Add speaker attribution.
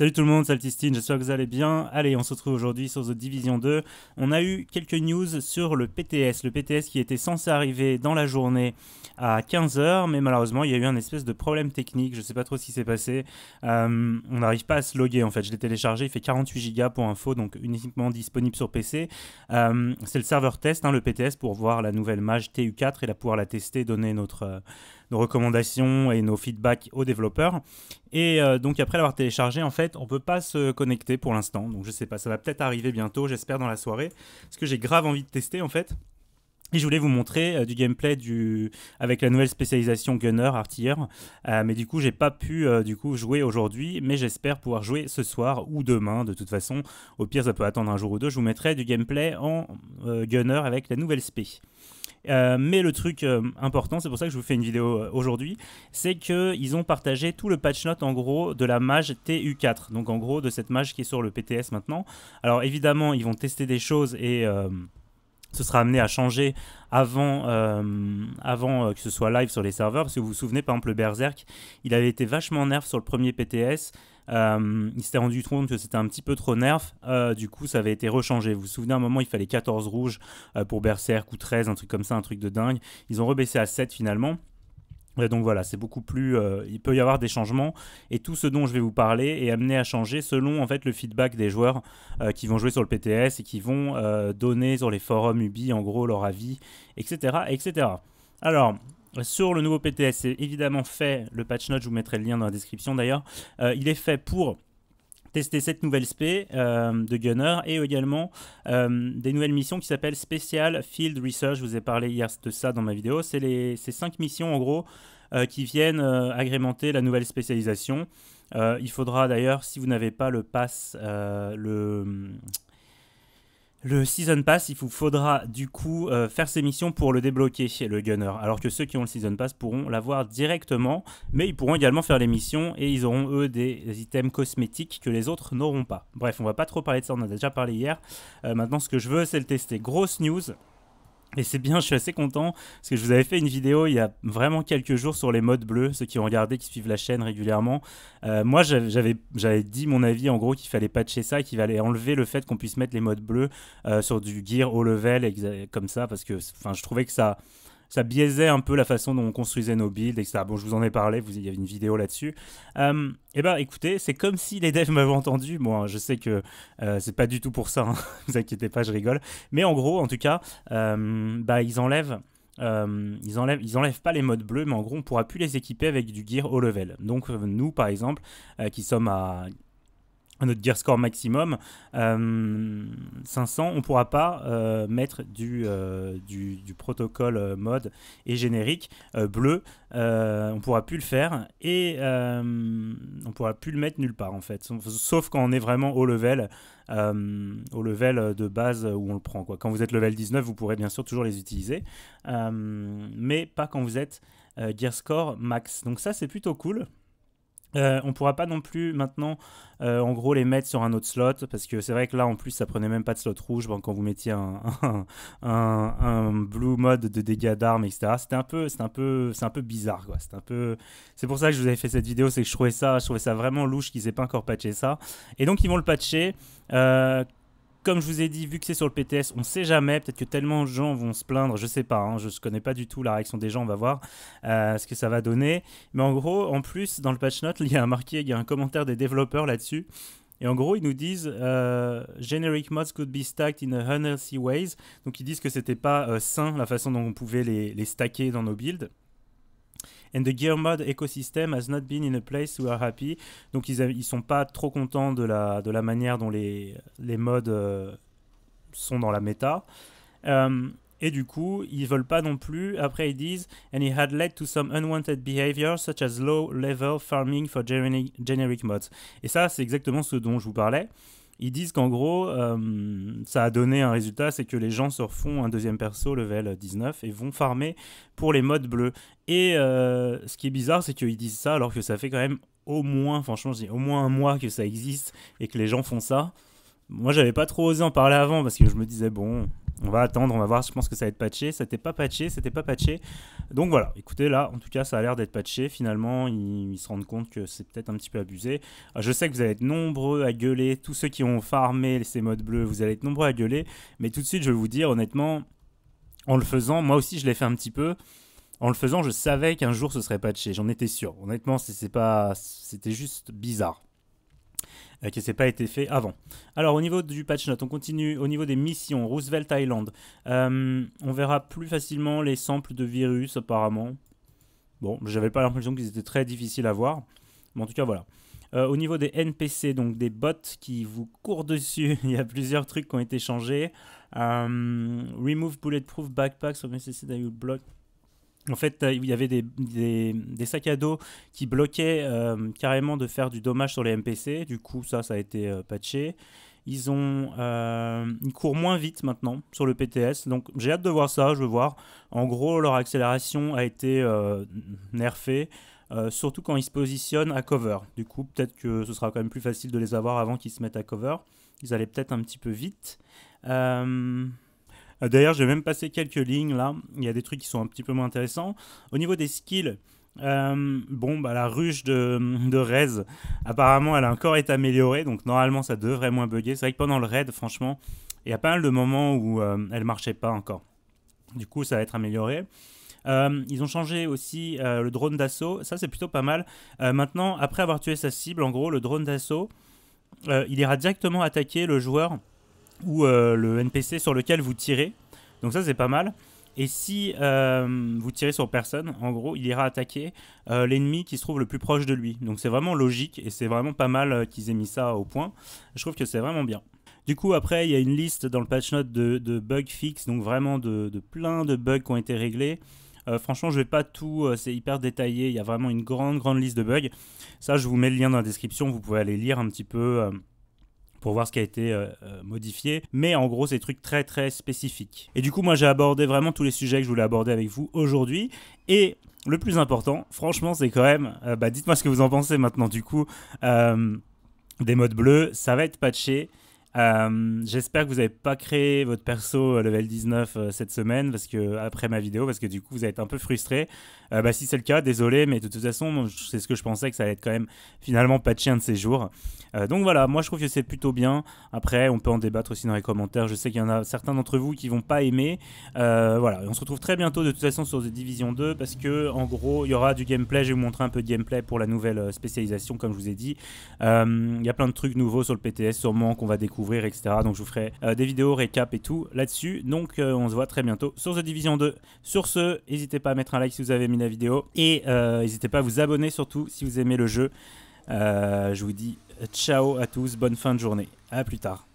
Speaker 1: Salut tout le monde, c'est j'espère que vous allez bien. Allez, on se retrouve aujourd'hui sur The Division 2. On a eu quelques news sur le PTS, le PTS qui était censé arriver dans la journée à 15h, mais malheureusement il y a eu un espèce de problème technique, je ne sais pas trop ce qui s'est passé. Euh, on n'arrive pas à se loguer en fait, je l'ai téléchargé, il fait 48 Go pour info, donc uniquement disponible sur PC. Euh, c'est le serveur test, hein, le PTS, pour voir la nouvelle mage TU4 et la pouvoir la tester, donner notre... Euh, nos recommandations et nos feedbacks aux développeurs. Et euh, donc après l'avoir téléchargé, en fait, on peut pas se connecter pour l'instant. Donc je sais pas, ça va peut-être arriver bientôt, j'espère dans la soirée, parce que j'ai grave envie de tester en fait. Et je voulais vous montrer euh, du gameplay du... avec la nouvelle spécialisation Gunner, artilleur. Euh, mais du coup, j'ai pas pu du coup jouer aujourd'hui, mais j'espère pouvoir jouer ce soir ou demain. De toute façon, au pire, ça peut attendre un jour ou deux. Je vous mettrai du gameplay en Gunner avec la nouvelle spé. Euh, mais le truc euh, important, c'est pour ça que je vous fais une vidéo euh, aujourd'hui, c'est qu'ils ont partagé tout le patch note en gros de la mage TU4, donc en gros de cette mage qui est sur le PTS maintenant. Alors évidemment, ils vont tester des choses et ce sera amené à changer avant, euh, avant euh, que ce soit live sur les serveurs. Parce que vous vous souvenez, par exemple, le Berserk, il avait été vachement nerf sur le premier PTS. Euh, il s'était rendu compte que c'était un petit peu trop nerf. du coup, ça avait été rechangé. Vous vous souvenez, à un moment, il fallait 14 rouges pour Berserk ou 13, un truc comme ça, un truc de dingue. Ils ont rebaissé à 7 finalement donc voilà, c'est beaucoup plus. Euh, il peut y avoir des changements et tout ce dont je vais vous parler est amené à changer selon en fait le feedback des joueurs euh, qui vont jouer sur le PTS et qui vont euh, donner sur les forums Ubi en gros leur avis, etc., etc. Alors. Sur le nouveau PTS, c'est évidemment fait, le patch note, je vous mettrai le lien dans la description d'ailleurs, il est fait pour tester cette nouvelle spé euh, de Gunner et également euh, des nouvelles missions qui s'appellent Special Field Research. Je vous ai parlé hier de ça dans ma vidéo. C'est les ces cinq missions en gros euh, qui viennent agrémenter la nouvelle spécialisation. il faudra d'ailleurs, si vous n'avez pas le pass, le le Season Pass, il vous faudra du coup euh, faire ses missions pour le débloquer, le Gunner. Alors que ceux qui ont le Season Pass pourront l'avoir directement, mais ils pourront également faire les missions et ils auront eux des items cosmétiques que les autres n'auront pas. Bref, on va pas trop parler de ça, on en a déjà parlé hier. Euh, maintenant, ce que je veux, c'est le tester. Grosse news, et c'est bien, je suis assez content parce que je vous avais fait une vidéo il y a vraiment quelques jours sur les modes bleus, ceux qui ont regardé, qui suivent la chaîne régulièrement. Euh, moi, j'avais dit mon avis en gros qu'il fallait patcher ça, qu'il fallait enlever le fait qu'on puisse mettre les modes bleus euh, sur du gear haut level, comme ça, parce que je trouvais que ça ça biaisait un peu la façon dont on construisait nos builds, etc. Bon, je vous en ai parlé, il y avait une vidéo là-dessus. Euh, eh ben, écoutez, c'est comme si les devs m'avaient entendu. Moi, bon, hein, je sais que ce euh, c'est pas du tout pour ça, Ne hein. vous inquiétez pas, je rigole. Mais en gros, en tout cas, euh, bah, ils enlèvent. ils, ils enlèvent pas les modes bleus, mais en gros, on pourra plus les équiper avec du gear haut level. Donc, nous, par exemple, qui sommes à notre gear score maximum, 500, euh, on ne pourra pas euh, mettre euh, du, du, protocole mode et générique bleu, on ne pourra plus le faire et on ne pourra plus le mettre nulle part en fait, sauf quand on est vraiment au level, au level de base où on le prend. Quoi. Quand vous êtes level 19, vous pourrez bien sûr toujours les utiliser, mais pas quand vous êtes gear score max. Donc ça c'est plutôt cool. Euh, on pourra pas non plus maintenant, euh, en gros, les mettre sur un autre slot, parce que c'est vrai que là, en plus, ça prenait même pas de slot rouge ben, quand vous mettiez un, blue mode de dégâts d'armes, etc. C'était un peu, c'est un peu, c'est un peu bizarre, quoi. C'est un peu, c'est pour ça que je vous avais fait cette vidéo, c'est que je trouvais ça, je trouvais ça vraiment louche qu'ils aient pas encore patché ça. Et donc, ils vont le patcher. Euh, comme je vous ai dit, vu que c'est sur le PTS, on sait jamais. Peut-être que tellement de gens vont se plaindre, je sais pas. Hein. je ne connais pas du tout la réaction des gens, on va voir euh, ce que ça va donner. Mais en gros, en plus, dans le patch note, il y a un marqué, il y a un commentaire des développeurs là-dessus. Et en gros, ils nous disent euh, generic mods could be stacked in unhealthy ways. Donc ils disent que c'était pas euh, sain la façon dont on pouvait les stacker dans nos builds. And the gear mod ecosystem has not been in a place we are happy. Donc ils, ils sont pas trop contents de la, de la manière dont les, les mods euh, sont dans la méta. Euh, et du coup, ils veulent pas non plus. Après, ils disent And it had led to some unwanted behavior, such as low-level farming for generic mods. Et ça, c'est exactement ce dont je vous parlais. Ils disent qu'en gros, euh, ça a donné un résultat, c'est que les gens se refont un deuxième perso level 19 et vont farmer pour les modes bleus. Et euh, ce qui est bizarre, c'est qu'ils disent ça alors que ça fait quand même au moins, franchement, je dis au moins un mois que ça existe et que les gens font ça. Moi, j'avais pas trop osé en parler avant parce que je me disais, bon, on va attendre, on va voir. Je pense que ça va être patché. Ça n'était pas patché, c'était pas patché. Donc voilà, écoutez, là, en tout cas, ça a l'air d'être patché. Finalement, ils, se rendent compte que c'est peut-être un petit peu abusé. Ah, je sais que vous allez être nombreux à gueuler. Tous ceux qui ont farmé ces modes bleus, vous allez être nombreux à gueuler. Mais tout de suite, je vais vous dire, honnêtement, en le faisant, moi aussi, je l'ai fait un petit peu. En le faisant, je savais qu'un jour ce serait patché, j'en étais sûr. Honnêtement, c'est pas, c'était juste bizarre. Euh, qui s'est pas été fait avant. Alors au niveau du patch note, on continue au niveau des missions Roosevelt Island. Euh, on verra plus facilement les samples de virus apparemment. Bon, j'avais pas l'impression qu'ils étaient très difficiles à voir, mais en tout cas voilà. Euh, au niveau des NPC, donc des bots qui vous courent dessus, il y a plusieurs trucs qui ont été changés. remove bulletproof backpacks so NCC that you block en fait, euh, il y avait des, sacs à dos qui bloquaient euh, carrément de faire du dommage sur les MPC. Du coup, ça, ça a été euh, patché. Ils, ont, ils courent moins vite maintenant sur le PTS. Donc, j'ai hâte de voir ça. Je veux voir. En gros, leur accélération a été nerfée. surtout quand ils se positionnent à cover. Du coup, peut-être que ce sera quand même plus facile de les avoir avant qu'ils se mettent à cover. Ils allaient peut-être un petit peu vite. Euh. Euh, d'ailleurs, j'ai même passé quelques lignes là. Il y a des trucs qui sont un petit peu moins intéressants. Au niveau des skills, euh, bon, bah, la ruche de, Rez, apparemment, elle a encore été améliorée, donc normalement, ça devrait moins bugger. C'est vrai que pendant le raid, franchement, il y a pas mal de moments où elle euh, elle marchait pas encore. Du coup, ça va être amélioré. ils ont changé aussi le drone d'assaut, ça c'est plutôt pas mal. maintenant, après avoir tué sa cible, en gros, le drone d'assaut, il ira directement attaquer le joueur ou euh, le NPC sur lequel vous tirez. Donc ça c'est pas mal. Et si euh, vous tirez sur personne, en gros, il ira attaquer euh, l'ennemi qui se trouve le plus proche de lui. Donc c'est vraiment logique et c'est vraiment pas mal qu'ils aient mis ça au point. Je trouve que c'est vraiment bien. Du coup, après, il y a une liste dans le patch note de, bugs fixes, donc vraiment de, de, plein de bugs qui ont été réglés. franchement, je vais pas tout, c'est hyper détaillé. Il y a vraiment une grande, grande liste de bugs. Ça, je vous mets le lien dans la description. Vous pouvez aller lire un petit peu pour voir ce qui a été euh, euh, modifié. Mais en gros, c'est des trucs très très spécifiques. Et du coup, moi j'ai abordé vraiment tous les sujets que je voulais aborder avec vous aujourd'hui. Et le plus important, franchement, c'est quand même, euh, bah, dites-moi ce que vous en pensez maintenant du coup. des modes bleus, ça va être patché. Euh, j'espère que vous n'avez pas créé votre perso euh, level 19 euh, cette semaine parce que après ma vidéo parce que du coup vous allez être un peu frustré. bah, si c'est le cas, désolé, mais de toute façon c'est ce que je pensais que ça allait être quand même finalement de chien de ces jours. donc voilà, moi je trouve que c'est plutôt bien. Après on peut en débattre aussi dans les commentaires. Je sais qu'il y en a certains d'entre vous qui vont pas aimer. voilà, on se retrouve très bientôt de toute façon sur The Division 2 parce que en gros il y aura du gameplay. Je vais vous montrer un peu de gameplay pour la nouvelle spécialisation comme je vous ai dit. Il y a plein de trucs nouveaux sur le PTS sûrement qu'on va découvrir etc. Donc je vous ferai euh, des vidéos, récap et tout là-dessus. Donc euh, on se voit très bientôt sur The Division 2. Sur ce, n'hésitez pas à mettre un like si vous avez aimé la vidéo et euh, n'hésitez pas à vous abonner surtout si vous aimez le jeu. je vous dis ciao à tous, bonne fin de journée, à plus tard.